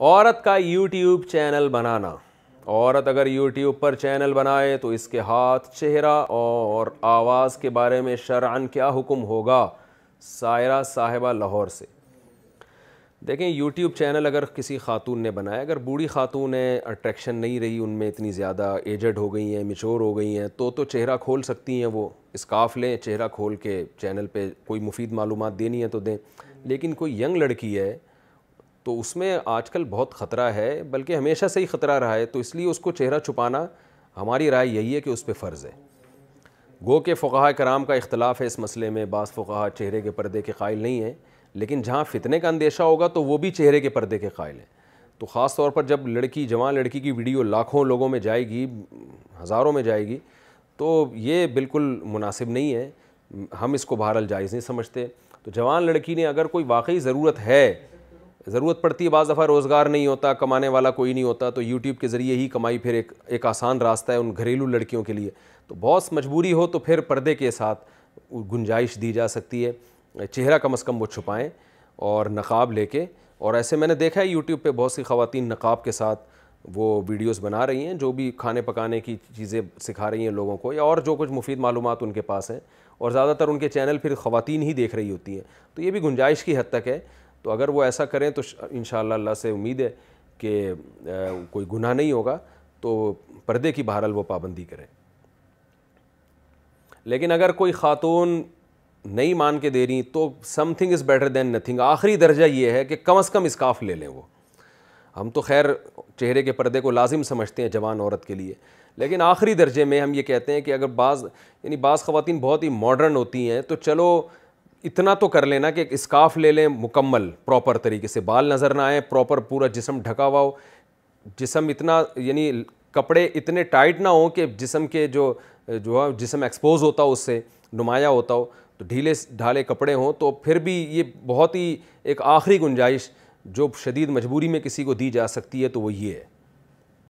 औरत का YouTube channel बनाना औरत अगर यूट्यूब पर चैनल बनाए तो इसके हाथ चेहरा और आवाज़ के बारे में शरान क्या हुक्म होगा सायरा साहिबा लाहौर से देखें यूट्यूब चैनल अगर किसी खातून ने बनाया अगर बूढ़ी खातून है अट्रैक्शन नहीं रही उनमें इतनी ज़्यादा एजड हो गई हैं मिचोर हो गई हैं तो तो चेहरा खोल सकती हैं वो इसकाफ लें चेहरा खोल के चैनल पे कोई मुफीद मालूम देनी है तो दें लेकिन कोई यंग लड़की है तो उसमें आजकल बहुत ख़तरा है बल्कि हमेशा से ही ख़तरा रहा है तो इसलिए उसको चेहरा छुपाना हमारी राय यही है कि उस पर फ़र्ज़ है गो के फ़ाह कराम का इख्तलाफ है इस मसले में बास फ़ाह चेहरे के पर्दे के कायल नहीं है लेकिन जहाँ फितने का अंदेशा होगा तो वो भी चेहरे के पर्दे के कायल हैं तो ख़ास तौर पर जब लड़की जवान लड़की की वीडियो लाखों लोगों में जाएगी हज़ारों में जाएगी तो ये बिल्कुल मुनासिब नहीं है हम इसको बहरहाल जायज़ नहीं समझते तो जवान लड़की ने अगर कोई वाकई ज़रूरत है ज़रूरत पड़ती है बज़ दफ़ा रोज़गार नहीं होता कमाने वाला कोई नहीं होता तो यूट्यूब के ज़रिए ही कमाई फिर एक एक आसान रास्ता है उन घरेलू लड़कियों के लिए तो बहुत मजबूरी हो तो फिर पर्दे के साथ गुंजाइश दी जा सकती है चेहरा कम अज़ कम वो छुपाएँ और नकाब लेके और ऐसे मैंने देखा है यूट्यूब पर बहुत सी खातन नकाब के साथ वो वीडियोज़ बना रही हैं जो भी खाने पकाने की चीज़ें सिखा रही हैं लोगों को या और जो कुछ मुफीद मालूम उनके पास हैं और ज़्यादातर उनके चैनल फिर ख़वान ही देख रही होती हैं तो ये भी गुंजाइश की हद तक है तो अगर वो ऐसा करें तो इन अल्लाह से उम्मीद है कि कोई गुनाह नहीं होगा तो पर्दे की बहरहाल वो पाबंदी करें लेकिन अगर कोई ख़ातून नहीं मान के दे रही तो something is better than nothing आखिरी दर्जा ये है कि कम अज़ कम इसकाफ़ ले लें वो हम तो खैर चेहरे के पर्दे को लाजिम समझते हैं जवान औरत के लिए लेकिन आखिरी दर्जे में हम ये कहते हैं कि अगर बाज़ यानी बाज़ ख़वान बहुत ही मॉडर्न होती हैं तो चलो इतना तो कर लेना कि एक स्काफ ले लें मुकम्मल प्रॉपर तरीके से बाल नज़र ना आए प्रॉपर पूरा जिसम ढका हुआ हो जिसम इतना यानी कपड़े इतने टाइट ना हो कि जिसम के जो जो है जिसम एक्सपोज होता हो उससे नुमाया होता हो तो ढीले ढाले कपड़े हों तो फिर भी ये बहुत ही एक आखिरी गुंजाइश जो शदीद मजबूरी में किसी को दी जा सकती है तो वो ये है